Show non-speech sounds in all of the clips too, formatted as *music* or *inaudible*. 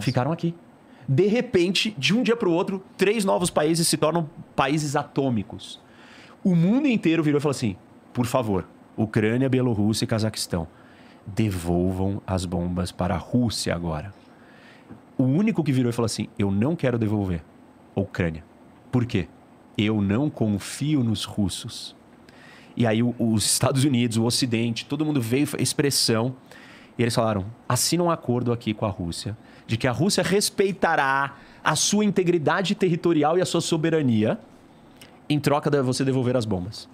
Ficaram aqui. De repente, de um dia para o outro, três novos países se tornam países atômicos. O mundo inteiro virou e falou assim: por favor, Ucrânia, Bielorrússia e Cazaquistão, devolvam as bombas para a Rússia agora. O único que virou e falou assim: eu não quero devolver a Ucrânia. Por quê? Eu não confio nos russos. E aí os Estados Unidos, o Ocidente, todo mundo veio expressão e eles falaram: assina um acordo aqui com a Rússia de que a Rússia respeitará a sua integridade territorial e a sua soberania em troca de você devolver as bombas.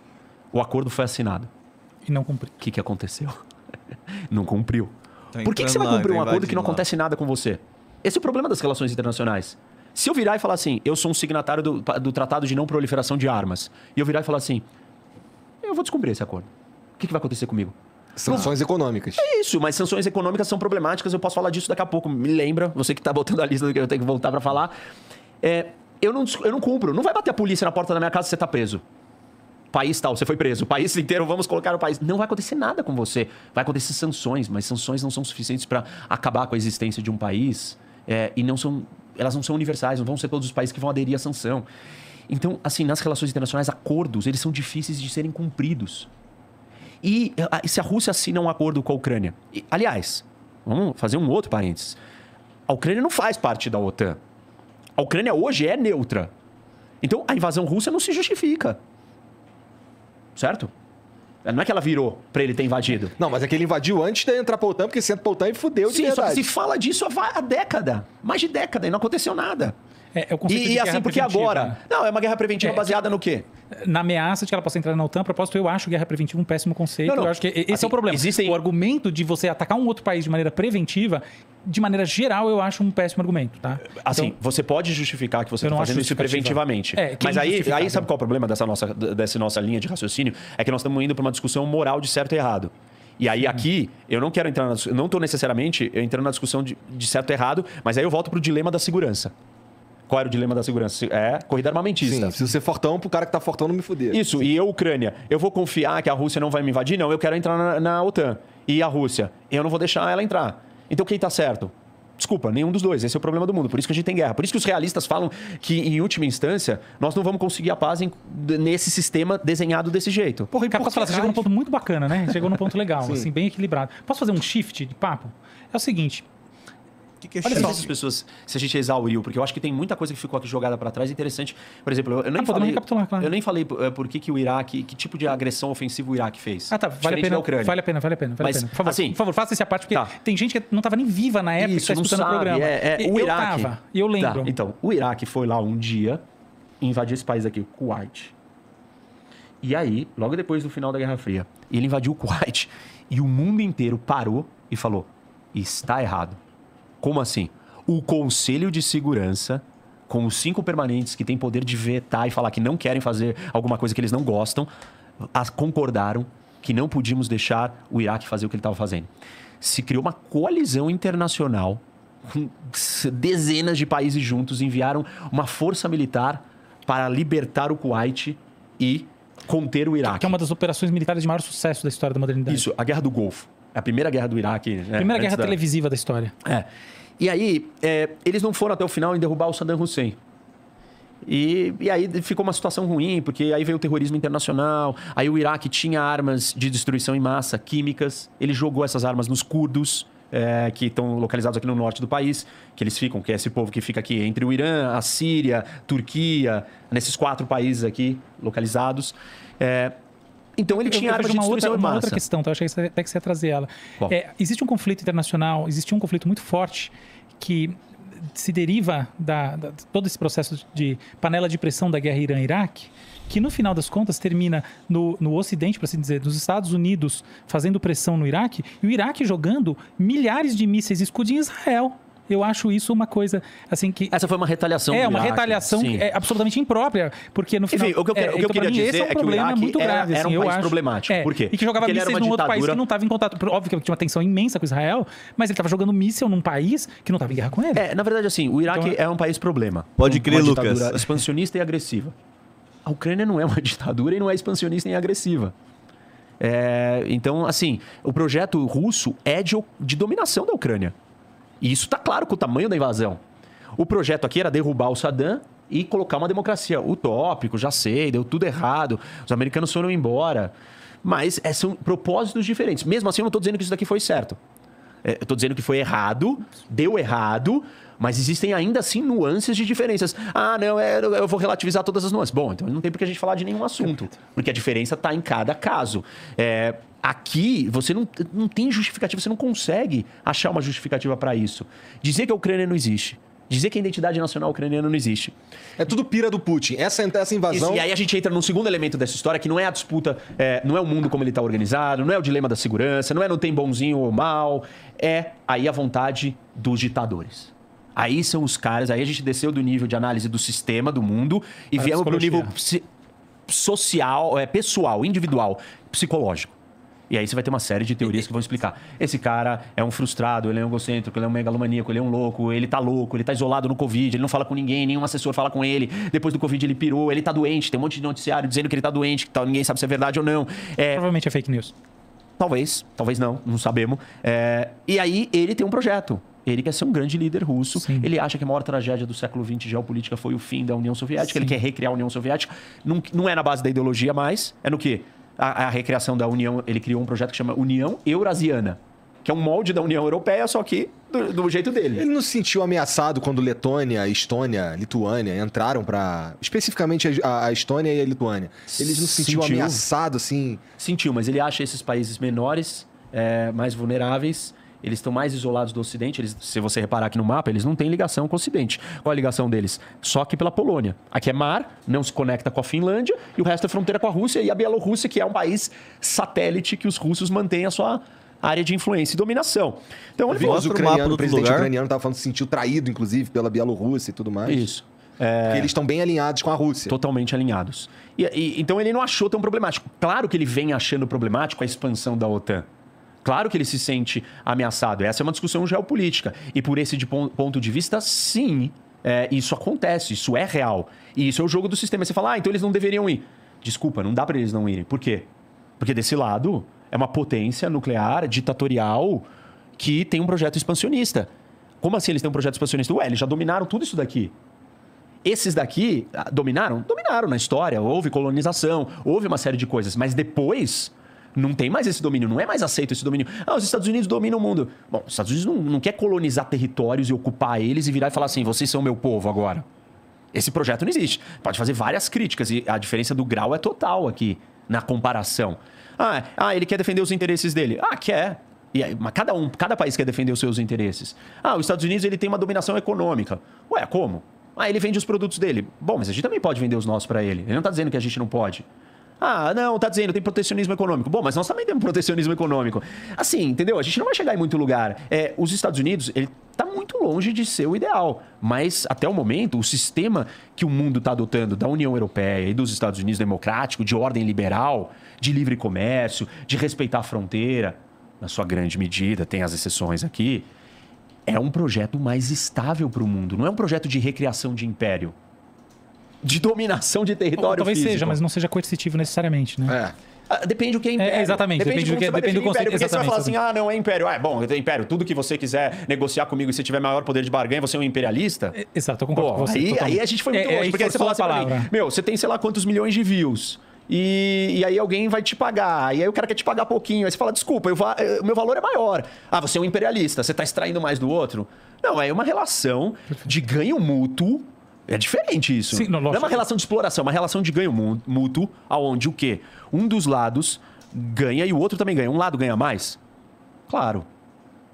O acordo foi assinado. E não cumpriu. O que, que aconteceu? *laughs* não cumpriu. Por que, que você vai cumprir lá, um acordo que não lá. acontece nada com você? Esse é o problema das relações internacionais. Se eu virar e falar assim, eu sou um signatário do, do Tratado de Não Proliferação de Armas, e eu virar e falar assim, eu vou descobrir esse acordo. O que, que vai acontecer comigo? Sanções ah. econômicas. É isso, mas sanções econômicas são problemáticas. Eu posso falar disso daqui a pouco. Me lembra, você que está botando a lista do que eu tenho que voltar para falar. É, eu, não, eu não cumpro. Não vai bater a polícia na porta da minha casa se você está preso. País tal, você foi preso. País inteiro, vamos colocar o país. Não vai acontecer nada com você. Vai acontecer sanções, mas sanções não são suficientes para acabar com a existência de um país. É, e não são, elas não são universais, não vão ser todos os países que vão aderir à sanção. Então, assim, nas relações internacionais, acordos, eles são difíceis de serem cumpridos. Ah, e se a Rússia assina um acordo com a Ucrânia? E, aliás, vamos fazer um outro parênteses. A Ucrânia não faz parte da OTAN. A Ucrânia hoje é neutra. Então a invasão russa não se justifica. Certo? Não é que ela virou para ele ter invadido. Não, mas é que ele invadiu antes de entrar pra OTAN, porque se entra pra OTAN e fudeu Sim, de Sim, só que se fala disso há, há década. Mais de década e não aconteceu nada. É, é o e, e assim, porque agora. Não, é uma guerra preventiva é, baseada que, no quê? Na ameaça de que ela possa entrar na OTAN. A propósito, eu acho guerra preventiva um péssimo conceito. Não, não. Eu acho que esse assim, é o assim, problema. Existem... O argumento de você atacar um outro país de maneira preventiva, de maneira geral, eu acho um péssimo argumento, tá? Assim, então, você pode justificar que você está fazendo isso preventivamente. É, mas aí, aí sabe qual é o problema dessa nossa, dessa nossa linha de raciocínio? É que nós estamos indo para uma discussão moral de certo e errado. E aí, Sim. aqui, eu não quero entrar na Não estou necessariamente entrando na discussão de, de certo e errado, mas aí eu volto para o dilema da segurança. Qual era o dilema da segurança? É corrida armamentista. Sim, se você é fortão, pro cara que tá fortão não me fuder. Isso, e eu, Ucrânia, eu vou confiar que a Rússia não vai me invadir? Não, eu quero entrar na, na OTAN. E a Rússia? Eu não vou deixar ela entrar. Então quem tá certo? Desculpa, nenhum dos dois. Esse é o problema do mundo. Por isso que a gente tem guerra. Por isso que os realistas falam que, em última instância, nós não vamos conseguir a paz em, nesse sistema desenhado desse jeito. Porra, e Cara, falar, você chegou num ponto muito bacana, né? Chegou num ponto legal, *laughs* assim, bem equilibrado. Posso fazer um shift de papo? É o seguinte, que questionar. É Olha as pessoas, se a gente exauriu, porque eu acho que tem muita coisa que ficou aqui jogada para trás interessante. Por exemplo, eu, nem ah, falei, recapitular, claro. Eu nem falei eh, por que, que o Iraque, que tipo de agressão ofensiva o Iraque fez. Ah, tá, vale a pena. Vale a pena, vale a pena, vale Mas, a pena. Por favor, assim, por favor, faça essa parte porque tá. tem gente que não estava nem viva na época Isso, que tá escutando sabe, o programa. É, é, o eu Iraque. Tava, eu tá, lembro. Tá, então, o Iraque foi lá um dia invadir esse país aqui, o Kuwait. E aí, logo depois do final da Guerra Fria, ele invadiu o Kuwait e o mundo inteiro parou e falou: está errado. Como assim? O Conselho de Segurança, com os cinco permanentes que têm poder de vetar e falar que não querem fazer alguma coisa que eles não gostam, concordaram que não podíamos deixar o Iraque fazer o que ele estava fazendo. Se criou uma coalizão internacional, dezenas de países juntos enviaram uma força militar para libertar o Kuwait e conter o Iraque. Que é uma das operações militares de maior sucesso da história da modernidade. Isso, a Guerra do Golfo. A primeira guerra do Iraque. Né? Primeira guerra da... televisiva da história. É. E aí, é, eles não foram até o final em derrubar o Saddam Hussein. E, e aí ficou uma situação ruim, porque aí veio o terrorismo internacional, aí o Iraque tinha armas de destruição em massa, químicas, ele jogou essas armas nos curdos, é, que estão localizados aqui no norte do país, que eles ficam, que é esse povo que fica aqui entre o Irã, a Síria, Turquia, nesses quatro países aqui localizados. É, então ele tinha eu, eu de uma outra, uma outra questão, Então eu achei que até que você ia trazer ela. É, existe um conflito internacional, existe um conflito muito forte que se deriva da, da, todo esse processo de panela de pressão da guerra Irã-Iraque, que no final das contas termina no, no Ocidente, para assim dizer, nos Estados Unidos fazendo pressão no Iraque, e o Iraque jogando milhares de mísseis escudo em Israel. Eu acho isso uma coisa, assim, que... Essa foi uma retaliação É, uma Iraque, retaliação que é absolutamente imprópria, porque no final... Enfim, o que eu, é, eu, eu então, queria dizer é, um é que o Iraque muito era, grave, era um assim, país acho, problemático. É, Por quê? E que jogava porque mísseis num outro país que não estava em contato... Óbvio que tinha uma tensão imensa com Israel, mas ele estava jogando míssil num país que não estava em guerra com ele. É, na verdade, assim, o Iraque então, é, é um país problema. Pode crer, uma Lucas. expansionista e agressiva. A Ucrânia não é uma *laughs* ditadura e não é expansionista nem agressiva. É, então, assim, o projeto russo é de, de dominação da Ucrânia. E isso está claro com o tamanho da invasão. O projeto aqui era derrubar o Saddam e colocar uma democracia. Utópico, já sei, deu tudo errado, os americanos foram embora. Mas é, são propósitos diferentes. Mesmo assim, eu não estou dizendo que isso daqui foi certo. É, eu estou dizendo que foi errado, deu errado, mas existem ainda assim nuances de diferenças. Ah, não, é, eu vou relativizar todas as nuances. Bom, então não tem porque a gente falar de nenhum assunto, porque a diferença está em cada caso. É, Aqui, você não, não tem justificativa, você não consegue achar uma justificativa para isso. Dizer que a Ucrânia não existe. Dizer que a identidade nacional ucraniana não existe. É tudo pira do Putin. Essa, essa invasão. Isso, e aí a gente entra num segundo elemento dessa história, que não é a disputa, é, não é o mundo como ele está organizado, não é o dilema da segurança, não é não tem bonzinho ou mal. É aí a vontade dos ditadores. Aí são os caras, aí a gente desceu do nível de análise do sistema, do mundo, e viemos para o nível social, é, pessoal, individual, psicológico. E aí você vai ter uma série de teorias que vão explicar. Esse cara é um frustrado, ele é um egocêntrico, ele é um megalomaníaco, ele é um louco, ele tá louco, ele tá isolado no Covid, ele não fala com ninguém, nenhum assessor fala com ele. Depois do Covid ele pirou, ele tá doente, tem um monte de noticiário dizendo que ele tá doente, que tá, ninguém sabe se é verdade ou não. É... Provavelmente é fake news. Talvez, talvez não, não sabemos. É... E aí ele tem um projeto. Ele quer ser um grande líder russo. Sim. Ele acha que a maior tragédia do século XX geopolítica foi o fim da União Soviética. Sim. Ele quer recriar a União Soviética. Não, não é na base da ideologia mais. É no quê? a, a recriação da União, ele criou um projeto que chama União Eurasiana, que é um molde da União Europeia, só que do, do, jeito dele. Ele não se sentiu ameaçado quando Letônia, Estônia, Lituânia entraram para especificamente a, a, Estônia e a Lituânia. Ele não se sentiu, sentiu, ameaçado assim? Sentiu, mas ele acha esses países menores, é, mais vulneráveis, eles estão mais isolados do Ocidente. Eles, se você reparar aqui no mapa, eles não têm ligação com o Ocidente. Qual é a ligação deles? Só aqui pela Polônia. Aqui é mar, não se conecta com a Finlândia, e o resto é fronteira com a Rússia e a Bielorrússia, que é um país satélite que os russos mantêm a sua área de influência e dominação. Então, olha o mapa do presidente lugar. ucraniano estava falando se sentiu traído, inclusive, pela Bielorrússia e tudo mais. Isso. É... Porque eles estão bem alinhados com a Rússia. Totalmente alinhados. E, e, então ele não achou tão problemático. Claro que ele vem achando problemático a expansão da OTAN. Claro que ele se sente ameaçado. Essa é uma discussão geopolítica. E por esse de ponto de vista, sim, é, isso acontece, isso é real. E isso é o jogo do sistema. Você fala, ah, então eles não deveriam ir. Desculpa, não dá para eles não irem. Por quê? Porque desse lado é uma potência nuclear, ditatorial, que tem um projeto expansionista. Como assim eles têm um projeto expansionista? Ué, eles já dominaram tudo isso daqui. Esses daqui ah, dominaram? Dominaram na história. Houve colonização, houve uma série de coisas. Mas depois não tem mais esse domínio, não é mais aceito esse domínio. Ah, os Estados Unidos dominam o mundo. Bom, os Estados Unidos não, não quer colonizar territórios e ocupar eles e virar e falar assim: vocês são meu povo agora. Esse projeto não existe. Pode fazer várias críticas e a diferença do grau é total aqui na comparação. Ah, ah ele quer defender os interesses dele. Ah, quer. E aí, mas cada um, cada país quer defender os seus interesses. Ah, os Estados Unidos ele tem uma dominação econômica. Ué, como? Ah, ele vende os produtos dele. Bom, mas a gente também pode vender os nossos para ele. Ele não está dizendo que a gente não pode. Ah, não, tá dizendo, tem protecionismo econômico. Bom, mas nós também temos protecionismo econômico. Assim, entendeu? A gente não vai chegar em muito lugar. É, os Estados Unidos, ele tá muito longe de ser o ideal. Mas, até o momento, o sistema que o mundo está adotando da União Europeia e dos Estados Unidos democrático, de ordem liberal, de livre comércio, de respeitar a fronteira, na sua grande medida, tem as exceções aqui, é um projeto mais estável para o mundo. Não é um projeto de recriação de império de dominação de território talvez físico. seja, mas não seja coercitivo necessariamente, né? É. Ah, depende do que é, é império. É, exatamente, depende, depende do que é- depende do conceito. Império, porque você vai falar assim, ah, não, é império. Ah, bom, é império, tudo que você quiser negociar comigo e se tiver maior poder de barganha, você é um imperialista? É, exato, eu concordo Pô, com você. Aí, aí, a gente foi é, muito é, longe, porque aí você fala assim mim, meu, você tem sei lá quantos milhões de views. E, e, aí alguém vai te pagar, e aí o cara quer te pagar pouquinho, aí você fala, desculpa, eu va eh, meu valor é maior. Ah, você é um imperialista, você está extraindo mais do outro. Não, é uma relação de ganho mútuo é diferente isso. Sim, não, não, é uma relação de exploração, é uma relação de ganho mútuo, aonde o quê? Um dos lados ganha e o outro também ganha. Um lado ganha mais? Claro.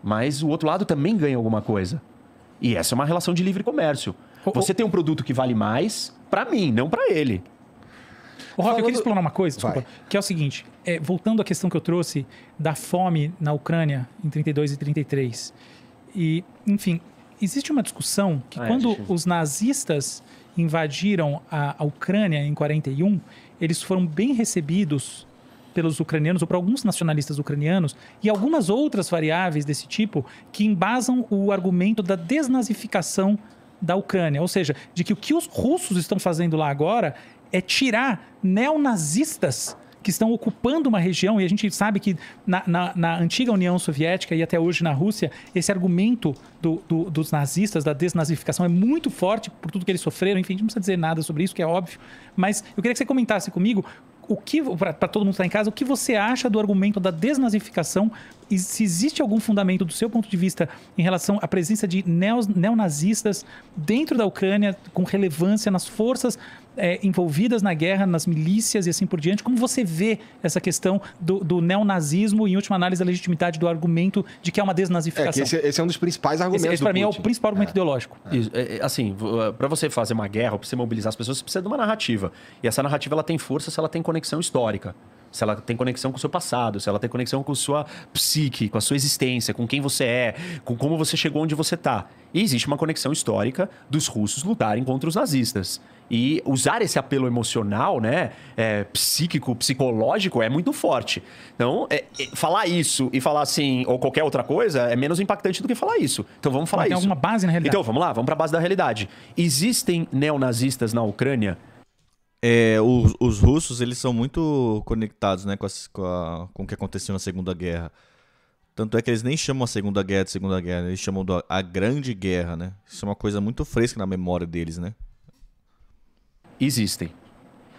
Mas o outro lado também ganha alguma coisa. E essa é uma relação de livre comércio. O, Você o... tem um produto que vale mais para mim, não para ele. O Rock, Falando... eu queria explorar uma coisa, desculpa, que é o seguinte, é, voltando à questão que eu trouxe da fome na Ucrânia em 32 e 33. E, enfim, Existe uma discussão que ah, é, quando os nazistas invadiram a, a Ucrânia em 41, eles foram bem recebidos pelos ucranianos ou por alguns nacionalistas ucranianos e algumas outras variáveis desse tipo que embasam o argumento da desnazificação da Ucrânia, ou seja, de que o que os russos estão fazendo lá agora é tirar neonazistas que estão ocupando uma região, e a gente sabe que na, na, na antiga União Soviética e até hoje na Rússia, esse argumento do, do, dos nazistas, da desnazificação, é muito forte por tudo que eles sofreram. Enfim, a gente não precisa dizer nada sobre isso, que é óbvio. Mas eu queria que você comentasse comigo o que para todo mundo que está em casa, o que você acha do argumento da desnazificação se existe algum fundamento do seu ponto de vista em relação à presença de neonazistas dentro da Ucrânia, com relevância nas forças é, envolvidas na guerra, nas milícias e assim por diante. Como você vê essa questão do, do neonazismo e, em última análise, a legitimidade do argumento de que é uma desnazificação? É, esse, esse, é um dos principais argumentos. Esse, esse para mim, é o principal argumento é. ideológico. É. Isso, é, é, assim, eh, para você fazer uma guerra, para você mobilizar as pessoas, você precisa de uma narrativa. E essa narrativa ela tem força se ela tem conexão histórica se ela tem conexão com o seu passado, se ela tem conexão com a sua psique, com a sua existência, com quem você é, com como você chegou onde você está. E existe uma conexão histórica dos russos lutarem contra os nazistas. E usar esse apelo emocional, né, é, psíquico, psicológico, é muito forte. Então, é, é, falar isso e falar assim, ou qualquer outra coisa, é menos impactante do que falar isso. Então, vamos falar Mas isso. Tem alguma base na realidade? Então, vamos lá, vamos para a base da realidade. Existem neonazistas na Ucrânia? É, os, os, russos eles são muito conectados né, com, com, a, com, o que aconteceu na Segunda Guerra. Tanto é que eles nem chamam a Segunda Guerra de Segunda Guerra, eles chamam da, a Grande Guerra, né? Isso é uma coisa muito fresca na memória deles, né? Existem.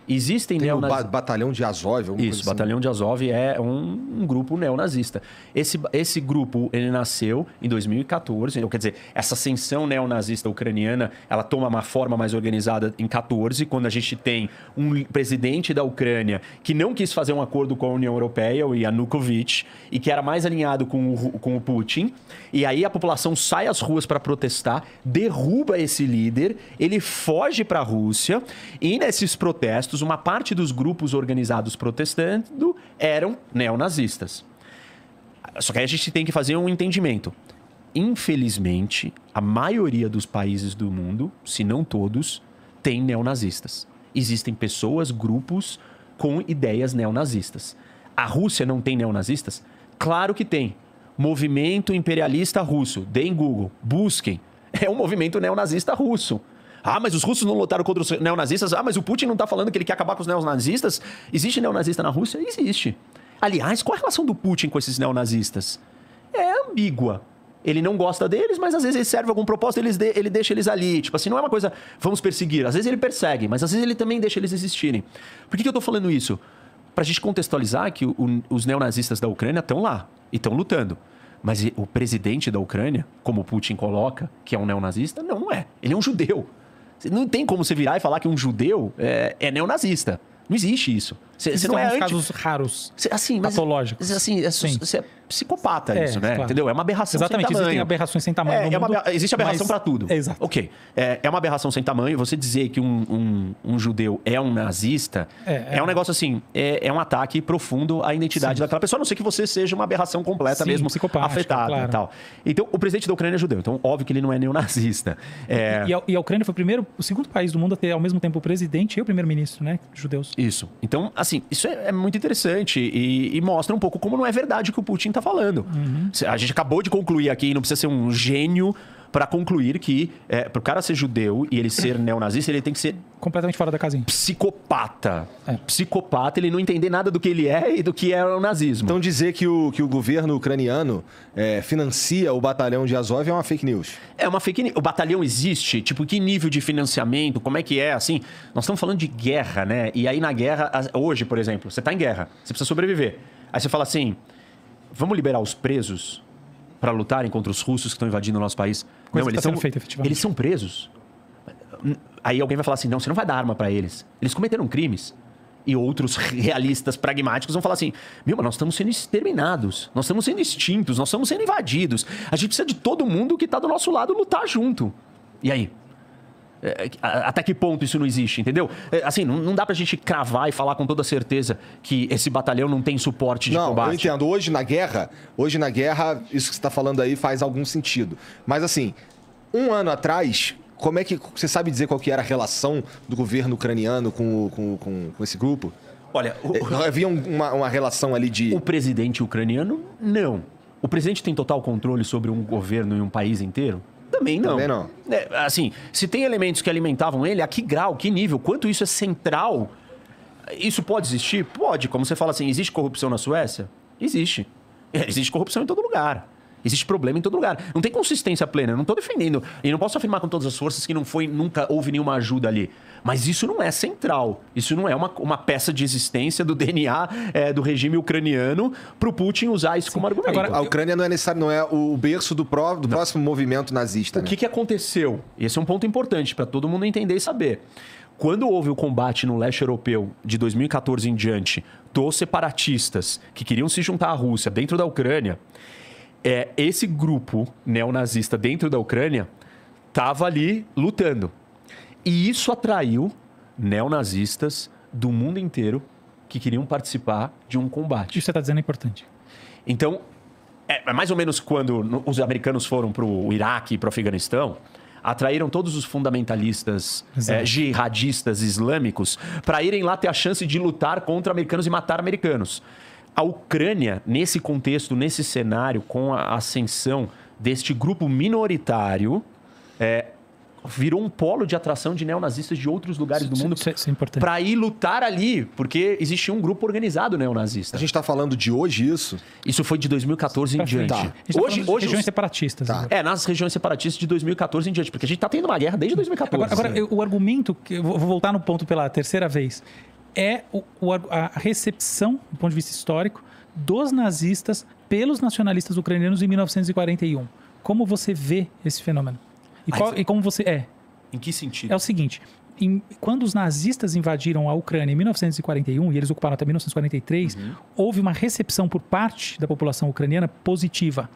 Existem Tem neonazistas. ba batalhão de Azov, Isso, assim. Batalhão de Azov é um, um grupo neonazista. Esse, esse grupo ele nasceu em 2014, então, quer dizer, essa ascensão neonazista ucraniana ela toma uma forma mais organizada em 14, quando a gente tem um presidente da Ucrânia que não quis fazer um acordo com a União Europeia, o Yanukovych, e que era mais alinhado com o, com o Putin. E aí a população sai às ruas para protestar, derruba esse líder, ele foge para a Rússia, e nesses protestos uma parte dos grupos organizados protestando eram neonazistas. Só que aí a gente tem que fazer um entendimento. Infelizmente, a maioria dos países do mundo, se não todos, tem neonazistas. Existem pessoas, grupos com ideias neonazistas. A Rússia não tem neonazistas? Claro que tem. Movimento imperialista russo. Deem Google. Busquem. *laughs* É um movimento neonazista russo. Ah, mas os russos não lutaram contra os neonazistas. Ah, mas o Putin não está falando que ele quer acabar com os neonazistas. Existe neonazista na Rússia? Existe. Aliás, qual a relação do Putin com esses neonazistas? É ambígua. Ele não gosta deles, mas às vezes ele serve algum propósito, ele, ele deixa eles ali. Tipo assim, não é uma coisa, vamos perseguir. Às vezes ele persegue, mas às vezes ele também deixa eles existirem. Por que, que eu estou falando isso? Para a gente contextualizar que o, o, os neonazistas da Ucrânia estão lá e estão lutando. Mas o presidente da Ucrânia, como Putin coloca, que é um neonazista, não é. Ele é um judeu. Não tem como você virar e falar que um judeu é, é neonazista. Não existe isso. Você, não é anti... casos raros, cê, assim, mas, patológicos. Assim, é, Sim. Cê, é psicopata é, isso, né? Claro. Entendeu? É uma aberração Exatamente, sem tamanho. existem aberrações sem tamanho. É, é uma, existe aberração mas... para tudo. É, exato. Ok. É, é uma aberração sem tamanho. Você dizer que um, um, um judeu é um nazista é, é, é. um negócio assim, é, é, um ataque profundo à identidade Sim. daquela pessoa, a não ser que você seja uma aberração completa Sim, mesmo, afetada claro. e tal. Então, o presidente da Ucrânia é judeu, então óbvio que ele não é neonazista. *laughs* É... E, e, a, e a Ucrânia foi o primeiro, o segundo país do mundo a ter ao mesmo tempo o presidente e o primeiro-ministro, né? Judeus. Isso. Então, assim, isso é, muito interessante e, e, mostra um pouco como não é verdade que o Putin tá está falando. Uhum. A gente acabou de concluir aqui, não precisa ser um gênio para concluir que é, para o cara ser judeu e ele ser *clears throat* neonazista, ele tem que ser completamente fora da casinha. Psicopata. É. Psicopata, ele não entender nada do que ele é e do que é o nazismo. Então dizer que o, que o governo ucraniano é, financia o batalhão de Azov é uma fake news. É uma fake news. O batalhão existe? Tipo, que nível de financiamento? Como é que é? Assim, nós estamos falando de guerra, né? E aí na guerra, hoje, por exemplo, você está em guerra, você precisa sobreviver. Aí você fala assim, vamos liberar os presos para lutarem contra os russos que estão invadindo o nosso país? Coisa não, tá eles tá são feita, eles são presos. Aí alguém vai falar assim: "Não, você não vai dar arma para eles. Eles cometeram crimes." E outros realistas pragmáticos vão falar assim: "Meu, mas nós estamos sendo exterminados, nós estamos sendo extintos, nós estamos sendo invadidos. A gente precisa de todo mundo que está do nosso lado lutar junto." E aí? É, é, até que ponto isso não existe, entendeu? É, assim, não, dá pra gente cravar e falar com toda certeza que esse batalhão não tem suporte de não, combate. Não, eu entendo. Hoje na guerra, hoje na guerra, isso que você tá falando aí faz algum sentido. Mas assim, um ano atrás, como é que... Você sabe dizer qual que era a relação do governo ucraniano com, com, com, com esse grupo? Olha... O... Havia uma, uma relação ali de... O presidente ucraniano, não. O presidente tem total controle sobre um governo e um país inteiro? Também não. Também não. É, assim, se tem elementos que alimentavam ele, a que grau, que nível, quanto isso é central? Isso pode existir? Pode. Como você fala assim, existe corrupção na Suécia? Existe. É, existe corrupção em todo lugar. Existe problema em todo lugar. Não tem consistência plena. Eu não estou defendendo. E não posso afirmar com todas as forças que não foi, nunca houve nenhuma ajuda ali. Mas isso não é central. Isso não é uma, uma peça de existência do DNA é, do regime ucraniano para o Putin usar isso Sim. como argumento. Agora, a Ucrânia não é necessário, não é o berço do, pró, do próximo movimento nazista. O né? que, que aconteceu? Esse é um ponto importante para todo mundo entender e saber quando houve o combate no leste europeu de 2014 em diante dos separatistas que queriam se juntar à Rússia dentro da Ucrânia, é, esse grupo neonazista dentro da Ucrânia estava ali lutando. E isso atraiu neonazistas do mundo inteiro que queriam participar de um combate. Isso que você está dizendo é importante. Então, é, é mais ou menos quando os americanos foram para o Iraque e para o Afeganistão, atraíram todos os fundamentalistas é, jihadistas islâmicos para irem lá ter a chance de lutar contra americanos e matar americanos. A Ucrânia, nesse contexto, nesse cenário, com a ascensão deste grupo minoritário, é, virou um polo de atração de neonazistas de outros lugares isso, do é mundo é, é para ir lutar ali, porque existia um grupo organizado neonazista. A gente está falando de hoje isso? Isso foi de 2014 em diante. Tá. Hoje, tá hoje regiões os... separatistas. Tá. É, nas regiões separatistas de 2014 em diante, porque a gente está tendo uma guerra desde 2014. Agora, agora eu, o argumento que eu vou voltar no ponto pela terceira vez é o, a recepção, do ponto de vista histórico, dos nazistas pelos nacionalistas ucranianos em 1941. Como você vê esse fenômeno? E, qual, e como você é? Em que sentido? É o seguinte: em, quando os nazistas invadiram a Ucrânia em 1941 e eles ocuparam até 1943, uhum. houve uma recepção por parte da população ucraniana positiva.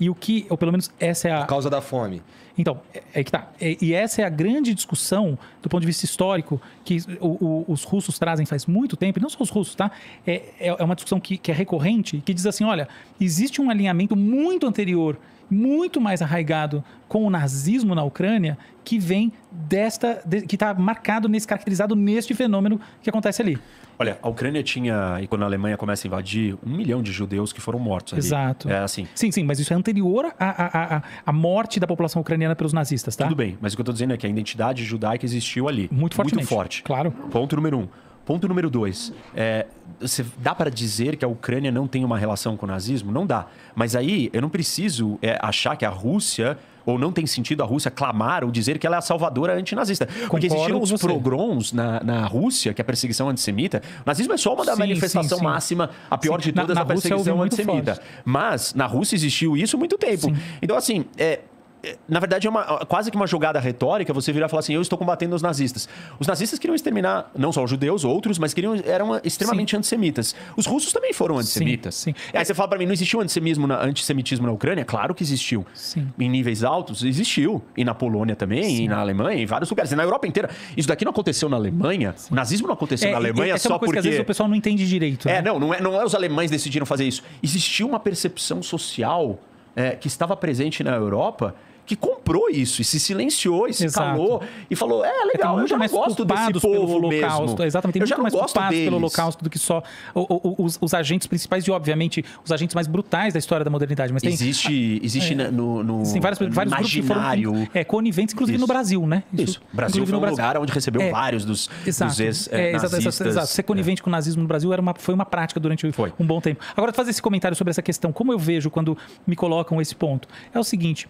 E o que, ou pelo menos essa é a. Por causa da fome. Então, é, é que tá. É, e essa é a grande discussão do ponto de vista histórico que o, o, os russos trazem faz muito tempo, e não só os russos, tá? É, é, é, uma discussão que, que é recorrente, que diz assim: olha, existe um alinhamento muito anterior muito mais arraigado com o nazismo na Ucrânia que vem desta de, que está marcado nesse caracterizado neste fenômeno que acontece ali. Olha, a Ucrânia tinha, e quando a Alemanha começa a invadir, um milhão de judeus que foram mortos. Ali. Exato. É assim. Sim, sim, mas isso é anterior à, à, à, morte da população ucraniana pelos nazistas, tá? Tudo bem, mas o que eu estou dizendo é que a identidade judaica existiu ali. Muito fortemente. Muito forte. Claro. Ponto número um. Ponto número dois. É, você dá para dizer que a Ucrânia não tem uma relação com o nazismo? Não dá. Mas aí eu não preciso é, achar que a Rússia ou não tem sentido a Rússia clamar ou dizer que ela é a salvadora antinazista. Concordo Porque existiram os progrons na, na Rússia, que é a perseguição antissemita. O nazismo é só uma da sim, manifestação sim, sim. máxima, a pior de todas, na, na a é perseguição antissemita. Mas na Rússia existiu isso há muito tempo. Então, assim, é, é, na verdade, é uma, quase que uma jogada retórica você virar e falar assim: eu estou combatendo os nazistas. Os nazistas queriam exterminar não só os judeus, outros, mas queriam eram extremamente sim. antissemitas. Os russos também foram antissemitas. Sim, sim. É, aí você fala para mim: não existiu antissemitismo na, antissemitismo na Ucrânia? Claro que existiu. Sim. Em níveis altos, existiu. E na Polônia também, sim. e na Alemanha, em vários lugares. E na Europa inteira. Isso daqui não aconteceu na Alemanha. Sim. O nazismo não aconteceu é, na Alemanha é, é só porque. Que às vezes o pessoal não entende direito. É, né? não, não é, não é os alemães decidiram fazer isso. Existiu uma percepção social é, que estava presente na Europa que comprou isso e se silenciou e se Exato. calou e falou: é, é legal, eu já mais gosto desse povo holocausto. É, exatamente, tem eu muito já mais culpados deles. pelo holocausto do que só os, os, agentes principais e, obviamente, os agentes mais brutais da história da modernidade. Mas tem, existe, existe é, no, no, tem no vários imaginário. Grupos que foram, é, coniventes, inclusive isso. no Brasil, né? Isso. isso. Brasil foi um Brasil. lugar onde recebeu é, vários dos, exato, dos ex é, eh, nazistas. Exato, exato. Ser conivente é. com o nazismo no Brasil era uma, foi uma prática durante foi. um bom tempo. Agora, fazer esse comentário sobre essa questão, como eu vejo quando me colocam esse ponto, é o seguinte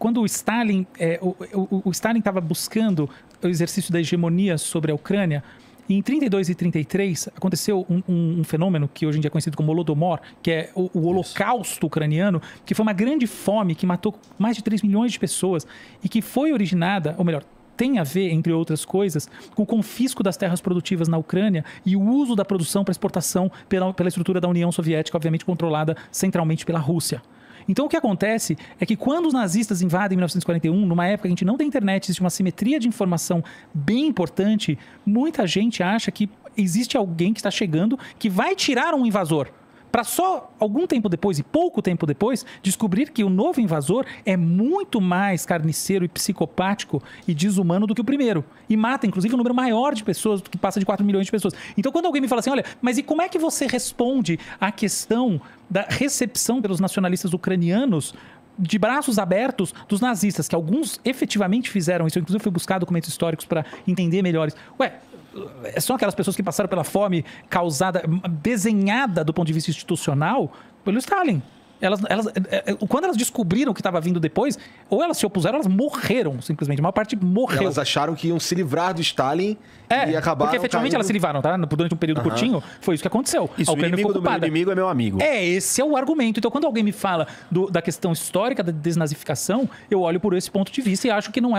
quando o Stalin é, o, o, o Stalin estava buscando o exercício da hegemonia sobre a Ucrânia em 32 e 33 aconteceu um, um, um, fenômeno que hoje em dia é conhecido como Holodomor, que é o, o holocausto Isso. ucraniano, que foi uma grande fome que matou mais de 3 milhões de pessoas e que foi originada, ou melhor, tem a ver, entre outras coisas, com o confisco das terras produtivas na Ucrânia e o uso da produção para exportação pela, pela estrutura da União Soviética, obviamente controlada centralmente pela Rússia. Então o que acontece é que quando os nazistas invadem 1941, numa época que a gente não tem internet, existe uma simetria de informação bem importante, muita gente acha que existe alguém que está chegando que vai tirar um invasor para só algum tempo depois e pouco tempo depois descobrir que o novo invasor é muito mais carniceiro e psicopático e desumano do que o primeiro. E mata, inclusive, um número maior de pessoas, do que passa de 4 milhões de pessoas. Então, quando alguém me fala assim, olha, mas e como é que você responde à questão da recepção pelos nacionalistas ucranianos de braços abertos dos nazistas, que alguns efetivamente fizeram isso, inclusive fui buscar documentos históricos para entender melhores. Ué, são aquelas pessoas que passaram pela fome causada, desenhada do ponto de vista institucional pelo Stalin. Elas, elas, é, é, é, quando elas descobriram que estava vindo depois, ou elas se opuseram, elas morreram, simplesmente. A maior parte morreu. Elas acharam que iam se livrar do Stalin é, e acabaram. Porque efetivamente caindo... elas se livraram, tá? Durante um período curtinho, foi isso que aconteceu. Isso, inimigo do meu inimigo é meu amigo. É, esse é o argumento. Então, quando alguém me fala do, da questão histórica da desnazificação, eu olho por esse ponto de vista e acho que não é um